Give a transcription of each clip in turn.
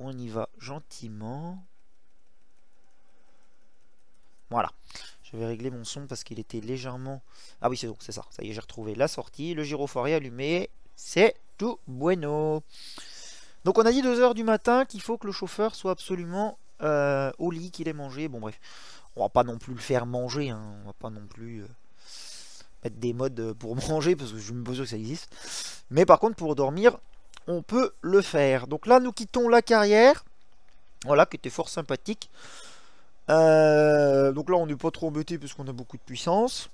on y va gentiment. Voilà. Je vais régler mon son parce qu'il était légèrement... Ah oui, c'est donc c'est ça. Ça y est, j'ai retrouvé la sortie. Le gyrophore est allumé. C'est tout bueno. Donc on a dit 2 heures du matin qu'il faut que le chauffeur soit absolument euh, au lit, qu'il ait mangé. Bon bref, on va pas non plus le faire manger. Hein. On va pas non plus euh, mettre des modes euh, pour manger parce que je me pose que ça existe. Mais par contre, pour dormir, on peut le faire. Donc là, nous quittons la carrière. Voilà, qui était fort sympathique. Euh, donc là, on n'est pas trop embêté puisqu'on a beaucoup de puissance.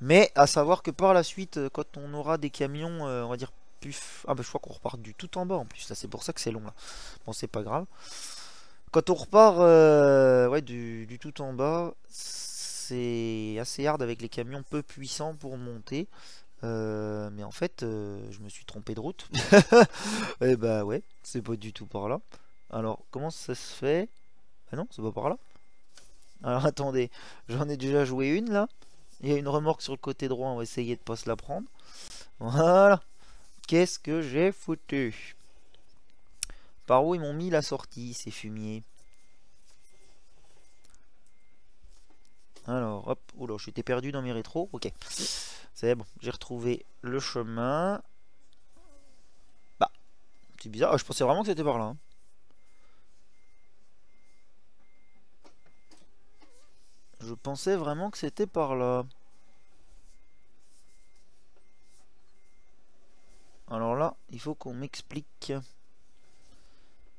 Mais à savoir que par la suite, euh, quand on aura des camions, euh, on va dire puf, Ah bah je crois qu'on repart du tout en bas en plus, là c'est pour ça que c'est long là. Bon c'est pas grave. Quand on repart ouais, du, du, tout en bas, c'est assez hard avec les camions peu puissants pour monter. Euh, mais en fait, euh, je me suis trompé de route. Eh bah ouais, c'est pas du tout par là. Alors, comment ça se fait Ah non, c'est pas par là. Alors attendez, j'en ai déjà joué une là. Il y a une remorque sur le côté droit, on va essayer de pas se la prendre. Voilà. Qu'est-ce que j'ai foutu Par où ils m'ont mis la sortie, ces fumiers Alors, hop, oula, j'étais perdu dans mes rétros. Ok, c'est bon, j'ai retrouvé le chemin. Bah, c'est bizarre. Ah, je pensais vraiment que c'était par là. Hein. Je pensais vraiment que c'était par là. Alors là, il faut qu'on m'explique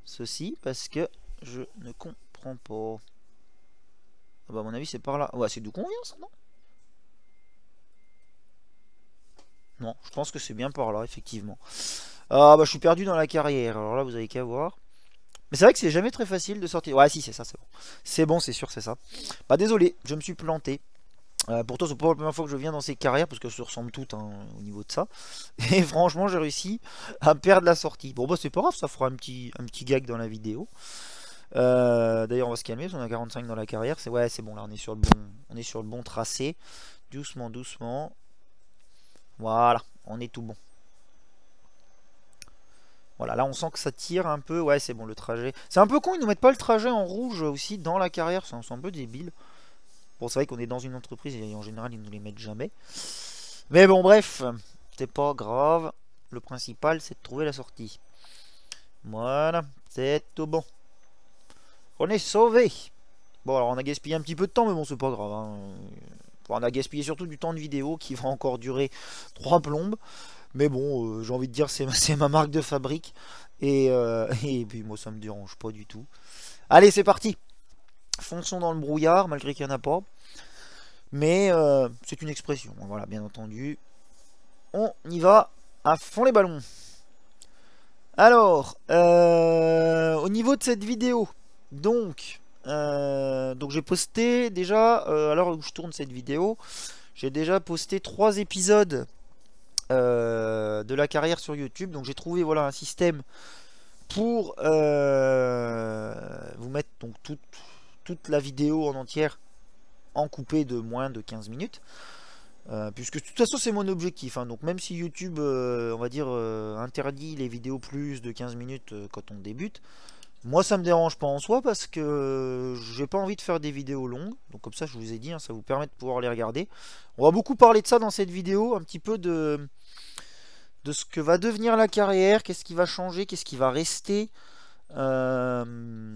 ceci parce que je ne comprends pas. Ah bah, à mon avis c'est par là. Ouais c'est d'où qu'on vient ça non Non, je pense que c'est bien par là, effectivement. Ah bah je suis perdu dans la carrière, alors là vous avez qu'à voir. Mais c'est vrai que c'est jamais très facile de sortir. Ouais si c'est ça, c'est bon. C'est bon, c'est sûr, c'est ça. Bah désolé, je me suis planté. Euh, pourtant c'est pas la première fois que je viens dans ces carrières parce que se ressemble toutes hein, au niveau de ça. Et franchement j'ai réussi à perdre la sortie. Bon bah c'est pas grave, ça fera un petit, un petit gag dans la vidéo. Euh, d'ailleurs, on va se calmer, On a 45 dans la carrière. C'est ouais, c'est bon, là, on est sur le bon, on est sur le bon tracé. Doucement, doucement. Voilà, on est tout bon. Voilà, là on sent que ça tire un peu. Ouais, c'est bon le trajet. C'est un peu con, ils nous mettent pas le trajet en rouge aussi dans la carrière. C'est un peu débile. Bon, c'est vrai qu'on est dans une entreprise et en général ils nous les mettent jamais. Mais bon, bref, c'est pas grave. Le principal c'est de trouver la sortie. Voilà, c'est tout bon. On est sauvé. Bon, alors on a gaspillé un petit peu de temps, mais bon, c'est pas grave. Hein. on a gaspillé surtout du temps de vidéo qui va encore durer trois plombes. Mais bon, euh, j'ai envie de dire, c'est ma, marque de fabrique. Euh, et, puis moi, ça me dérange pas du tout. Allez, c'est parti Fonçons dans le brouillard, malgré qu'il n'y en a pas. Mais euh, c'est une expression, hein, voilà, bien entendu. On y va à fond les ballons. Alors, au niveau de cette vidéo, donc, euh, donc j'ai posté déjà, Alors euh, à l'heure où je tourne cette vidéo, j'ai déjà posté trois épisodes euh, de la carrière sur YouTube. Donc j'ai trouvé voilà un système pour vous mettre donc toute, la vidéo en entière en coupé de moins de 15 minutes. puisque de toute façon c'est mon objectif. Hein. donc même si YouTube, on va dire, interdit les vidéos plus de 15 minutes quand on débute, moi, ça me dérange pas en soi parce que j'ai pas envie de faire des vidéos longues. Donc comme ça, je vous ai dit, hein, ça vous permet de pouvoir les regarder. On va beaucoup parler de ça dans cette vidéo, un petit peu de, de ce que va devenir la carrière, qu'est-ce qui va changer, qu'est-ce qui va rester. Euh,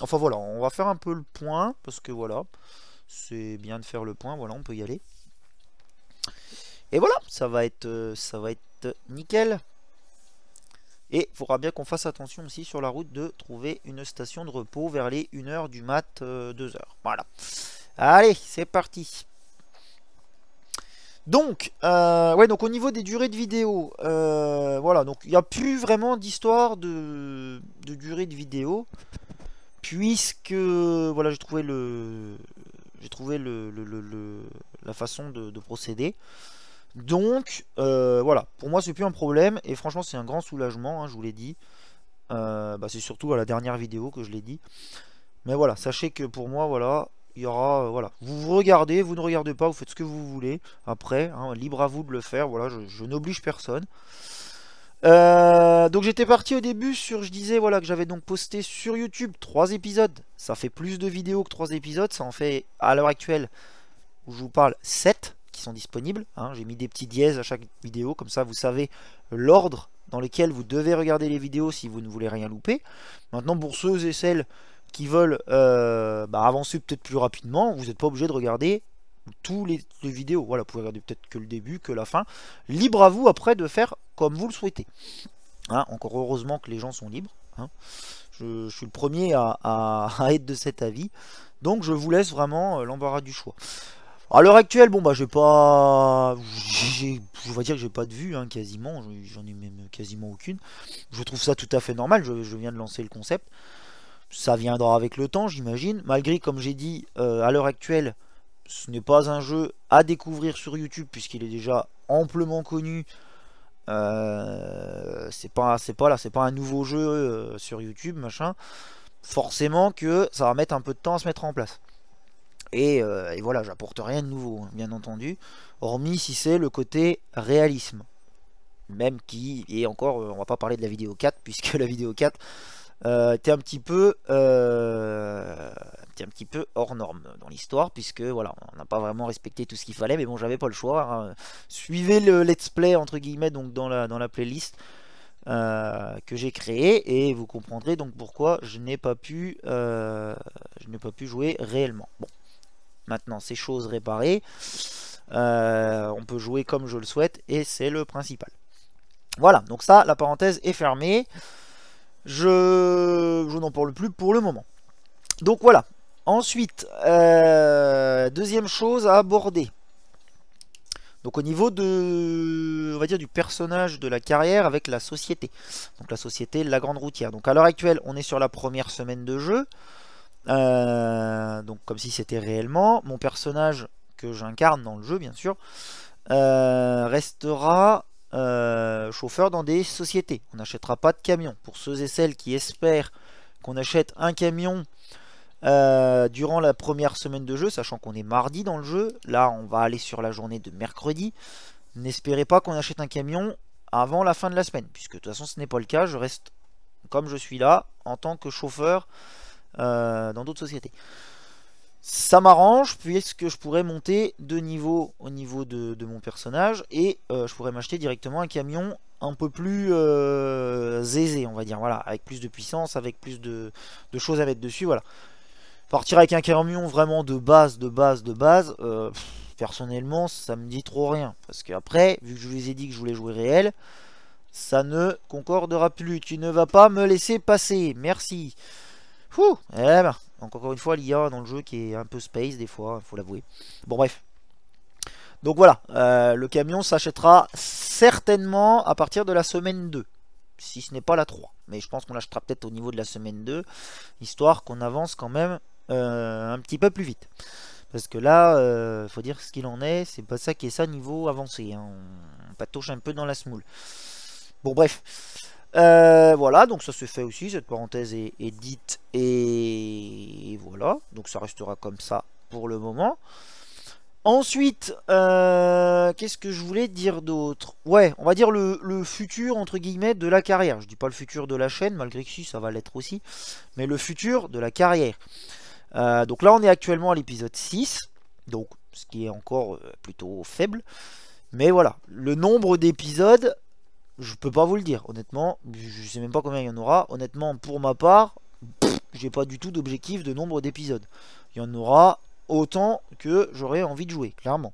enfin voilà, on va faire un peu le point parce que voilà, c'est bien de faire le point. Voilà, on peut y aller. Et voilà, ça va être, euh, ça va être nickel. Et il faudra bien qu'on fasse attention aussi sur la route de trouver une station de repos vers les 1h du mat, 2h. Euh, voilà. Allez, c'est parti. Donc, euh, ouais, donc au niveau des durées de vidéo, euh, voilà, donc il n'y a plus vraiment d'histoire de, durée de vidéo, puisque, voilà, j'ai trouvé le, j'ai trouvé la façon de procéder. Donc, euh, voilà, pour moi, c'est plus un problème. Et franchement, c'est un grand soulagement, hein, je vous l'ai dit. Euh, bah, c'est surtout à la dernière vidéo que je l'ai dit. Mais voilà, sachez que pour moi, voilà, il y aura... Euh, voilà, vous, regardez, vous ne regardez pas, vous faites ce que vous voulez. Après, hein, libre à vous de le faire, voilà, je, n'oblige personne. donc j'étais parti au début sur, je disais voilà que j'avais donc posté sur YouTube trois épisodes, ça fait plus de vidéos que trois épisodes, ça en fait à l'heure actuelle où je vous parle 7, sont disponibles. Hein. J'ai mis des petits dièses à chaque vidéo, comme ça vous savez l'ordre dans lequel vous devez regarder les vidéos si vous ne voulez rien louper. Maintenant, pour ceux et celles qui veulent euh, bah, avancer peut-être plus rapidement, vous n'êtes pas obligé de regarder tous les, vidéos. Voilà, vous pouvez regarder peut-être que le début, que la fin. Libre à vous après de faire comme vous le souhaitez. Hein, encore heureusement que les gens sont libres. Hein. Je, suis le premier à, à, être de cet avis. Donc je vous laisse vraiment euh, l'embarras du choix. À l'heure actuelle, bon bah j'ai pas. Je vais dire que j'ai pas de vue hein, quasiment, j'en ai même quasiment aucune. Je trouve ça tout à fait normal, je, viens de lancer le concept. Ça viendra avec le temps, j'imagine. Malgré, comme j'ai dit, euh, à l'heure actuelle, ce n'est pas un jeu à découvrir sur YouTube puisqu'il est déjà amplement connu. Euh, c'est pas, c'est pas là, c'est pas un nouveau jeu euh, sur YouTube, machin. Forcément que ça va mettre un peu de temps à se mettre en place. Euh, et, voilà, j'apporte rien de nouveau, hein, bien entendu, hormis si c'est le côté réalisme. Même qui, et encore, euh, on va pas parler de la vidéo 4, puisque la vidéo 4 euh, était un petit peu un petit peu hors norme dans l'histoire, puisque voilà, on n'a pas vraiment respecté tout ce qu'il fallait, mais bon, j'avais pas le choix. Hein. Suivez le let's play, entre guillemets, donc dans la, dans la playlist. que j'ai créée et vous comprendrez donc pourquoi je n'ai pas pu je n'ai pas pu jouer réellement. Bon. Maintenant, ces choses réparées, euh, on peut jouer comme je le souhaite et c'est le principal. Voilà, donc ça, la parenthèse est fermée. Je, je n'en parle plus pour le moment. Donc voilà. Ensuite, euh, deuxième chose à aborder. Donc au niveau de, on va dire, du personnage de la carrière avec la société. Donc la société, la grande routière. Donc à l'heure actuelle, on est sur la première semaine de jeu. Euh, donc comme si c'était réellement. Mon personnage que j'incarne dans le jeu, bien sûr, euh, restera euh, chauffeur dans des sociétés. On n'achètera pas de camion. Pour ceux et celles qui espèrent qu'on achète un camion durant la première semaine de jeu, sachant qu'on est mardi dans le jeu, là on va aller sur la journée de mercredi, n'espérez pas qu'on achète un camion avant la fin de la semaine, puisque de toute façon ce n'est pas le cas, je reste comme je suis là en tant que chauffeur euh, dans d'autres sociétés. Ça m'arrange puisque je pourrais monter de niveau au niveau de, mon personnage et euh, je pourrais m'acheter directement un camion un peu plus euh, aisé, on va dire, voilà, avec plus de puissance, avec plus de, choses à mettre dessus, voilà. Partir avec un camion vraiment de base, de base, de base, personnellement, ça me dit trop rien. Parce qu'après, vu que je vous ai dit que je voulais jouer réel, ça ne concordera plus. Tu ne vas pas me laisser passer, merci. Eh ben, encore une fois, l'IA dans le jeu qui est un peu space des fois, il hein, faut l'avouer. Bon bref. Donc voilà, euh, le camion s'achètera certainement à partir de la semaine 2. Si ce n'est pas la 3. Mais je pense qu'on l'achètera peut-être au niveau de la semaine 2. Histoire qu'on avance quand même euh, un petit peu plus vite. Parce que là, euh, faut dire ce qu'il en est. C'est pas ça qui est ça niveau avancé. Hein. On patouche un peu dans la smoule. Bon bref. Euh, voilà, donc ça se fait aussi, cette parenthèse est, dite et... voilà, donc ça restera comme ça pour le moment. Ensuite, euh, qu'est-ce que je voulais dire d'autre Ouais, on va dire le, futur, entre guillemets, de la carrière. Je dis pas le futur de la chaîne, malgré que si, ça va l'être aussi, mais le futur de la carrière. Euh, donc là, on est actuellement à l'épisode 6, donc ce qui est encore plutôt faible. Mais voilà, le nombre d'épisodes je peux pas vous le dire, honnêtement. Je sais même pas combien il y en aura. Honnêtement, pour ma part, j'ai pas du tout d'objectif de nombre d'épisodes. Il y en aura autant que j'aurais envie de jouer, clairement.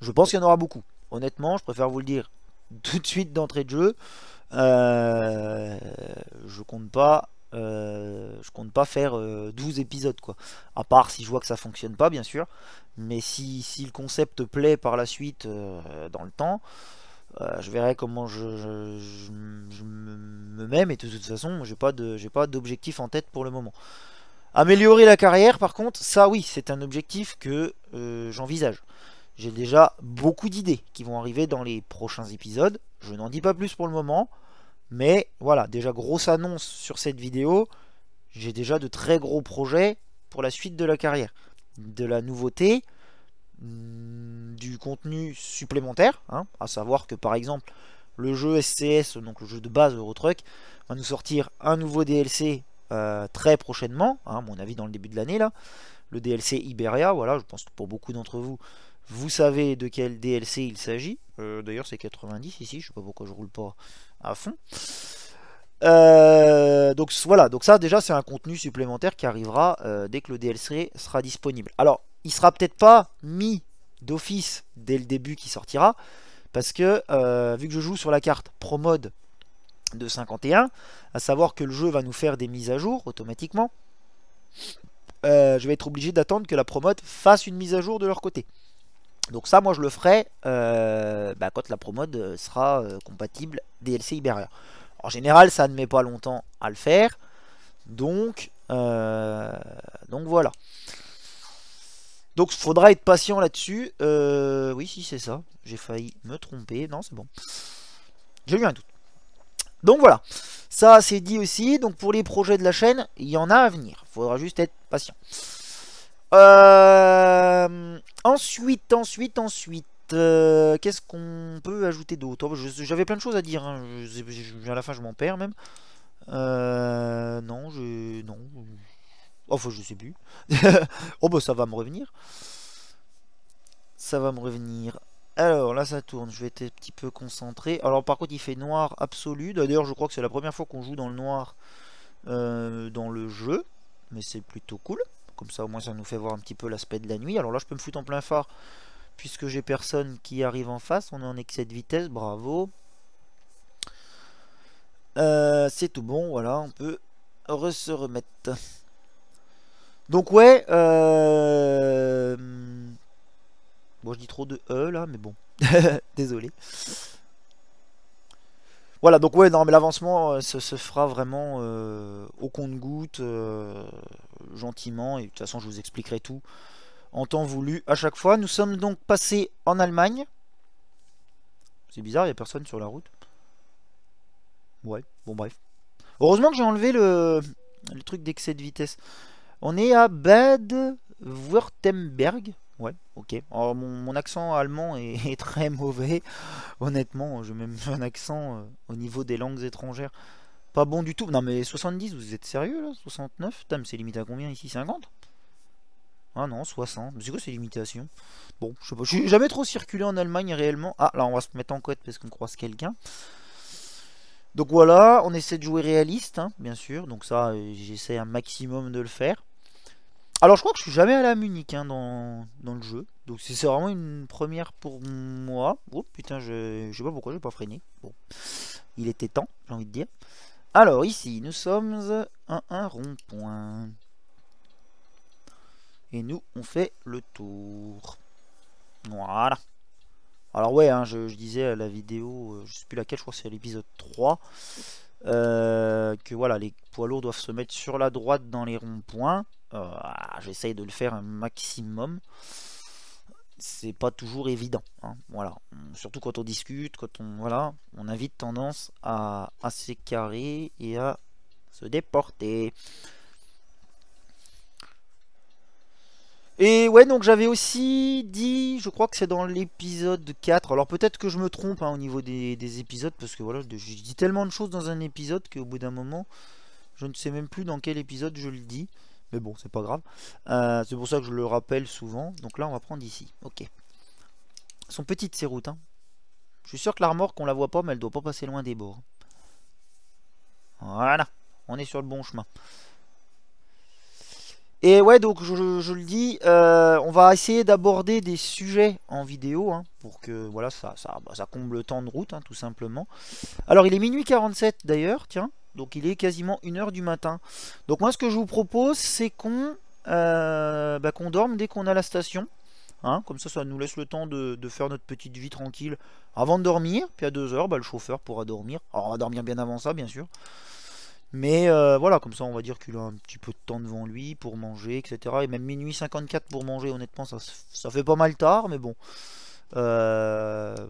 Je pense qu'il y en aura beaucoup. Honnêtement, je préfère vous le dire tout de suite d'entrée de jeu. Euh, je compte pas euh, je compte pas faire 12 euh, épisodes quoi. À part si je vois que ça fonctionne pas bien sûr. Mais si, le concept plaît par la suite dans le temps, euh, je verrai comment je, me mets, mais de toute façon, j'ai pas pas d'objectif en tête pour le moment. Améliorer la carrière, par contre, ça oui, c'est un objectif que euh, j'envisage. J'ai déjà beaucoup d'idées qui vont arriver dans les prochains épisodes. Je n'en dis pas plus pour le moment, mais voilà, déjà grosse annonce sur cette vidéo. J'ai déjà de très gros projets pour la suite de la carrière, de la nouveauté. Mm, du contenu supplémentaire, hein, à savoir que par exemple le jeu SCS, donc le jeu de base Truck va nous sortir un nouveau DLC euh, très prochainement, hein, à mon avis dans le début de l'année là, le DLC Iberia, voilà, je pense que pour beaucoup d'entre vous, vous savez de quel DLC il s'agit, euh, d'ailleurs c'est 90 ici, je sais pas pourquoi je roule pas à fond. Euh, donc voilà, donc ça déjà c'est un contenu supplémentaire qui arrivera dès que le DLC sera disponible. Alors il sera peut-être pas mis d'office dès le début qui sortira, parce que euh, vu que je joue sur la carte promode de 51, à savoir que le jeu va nous faire des mises à jour automatiquement, euh, je vais être obligé d'attendre que la promode fasse une mise à jour de leur côté. Donc ça, moi, je le ferai euh, bah, quand la promode sera compatible DLC Iberia. En général, ça ne met pas longtemps à le faire, donc, donc voilà. Donc faudra être patient là-dessus. Euh, oui, si c'est ça. J'ai failli me tromper. Non, c'est bon. J'ai eu un doute. Donc voilà. Ça, c'est dit aussi. Donc pour les projets de la chaîne, il y en a à venir. Faudra juste être patient. Euh, ensuite, ensuite, ensuite. Euh, qu'est-ce qu'on peut ajouter d'autre oh, J'avais plein de choses à dire. Hein. Je, à la fin, je m'en perds même. non, je... Non. Oh, enfin, je sais plus. oh, bah, ça va me revenir. Ça va me revenir. Alors, là, ça tourne. Je vais être un petit peu concentré. Alors, par contre, il fait noir absolu. D'ailleurs, je crois que c'est la première fois qu'on joue dans le noir euh, dans le jeu. Mais c'est plutôt cool. Comme ça, au moins, ça nous fait voir un petit peu l'aspect de la nuit. Alors là, je peux me foutre en plein phare puisque j'ai personne qui arrive en face. On est en excès de vitesse. Bravo. Euh, c'est tout bon, voilà, on peut se remettre. Donc ouais, euh... bon je dis trop de E là, mais bon, désolé. Voilà, donc ouais, non mais l'avancement euh, se, fera vraiment euh, au compte-goutte, euh, gentiment, et de toute façon je vous expliquerai tout en temps voulu à chaque fois. Nous sommes donc passés en Allemagne. C'est bizarre, il n'y a personne sur la route. Ouais, bon bref. Heureusement que j'ai enlevé le, le truc d'excès de vitesse. On est à Bad Württemberg. Ouais, ok. Oh, mon, accent allemand est, très mauvais. Honnêtement, je même un accent euh, au niveau des langues étrangères. Pas bon du tout. Non mais 70, vous êtes sérieux là 69 Putain, mais c'est limité à combien ici 50 Ah non, 60. Mais c'est quoi ces limitations Bon, je sais pas. suis jamais trop circulé en Allemagne réellement. Ah, là on va se mettre en côte parce qu'on croise quelqu'un. Donc voilà, on essaie de jouer réaliste, hein, bien sûr. Donc ça, euh, j'essaie un maximum de le faire. Alors je crois que je suis jamais allé à Munich hein, dans, dans, le jeu. Donc c'est vraiment une première pour moi. Oh putain, je, je sais pas pourquoi j'ai pas freiné. Bon, il était temps, j'ai envie de dire. Alors ici, nous sommes à un rond-point. Et nous, on fait le tour. Voilà. Alors ouais, hein, je, disais à la vidéo, euh, je sais plus laquelle, je crois que c'est l'épisode 3, euh, que voilà, les poids lourds doivent se mettre sur la droite dans les ronds-points. Euh, j'essaye de le faire un maximum. C'est pas toujours évident. Hein. Voilà. Surtout quand on discute, quand on. Voilà. On a vite tendance à, à s'écarrer et à se déporter. Et ouais, donc j'avais aussi dit, je crois que c'est dans l'épisode 4. Alors peut-être que je me trompe hein, au niveau des, des, épisodes, parce que voilà, je dis tellement de choses dans un épisode qu'au bout d'un moment, je ne sais même plus dans quel épisode je le dis. Mais bon, c'est pas grave. Euh, c'est pour ça que je le rappelle souvent. Donc là, on va prendre ici. Ok. Elles sont petites ces routes. Hein. Je suis sûr que la remorque, on la voit pas, mais elle doit pas passer loin des bords. Voilà. On est sur le bon chemin. Et ouais, donc je, le dis, euh, on va essayer d'aborder des sujets en vidéo, hein, pour que voilà, ça, bah, ça, comble le temps de route, hein, tout simplement. Alors il est minuit 47 d'ailleurs, tiens. Donc il est quasiment 1h du matin. Donc moi ce que je vous propose c'est euh, bah, qu'on dorme dès qu'on a la station. Hein, comme ça, ça nous laisse le temps de, faire notre petite vie tranquille avant de dormir. Puis à 2h, bah, le chauffeur pourra dormir. Alors on va dormir bien avant ça bien sûr. Mais euh, voilà, comme ça on va dire qu'il a un petit peu de temps devant lui pour manger, etc. Et même minuit 54 pour manger, honnêtement, ça, ça fait pas mal tard, mais bon. Euh...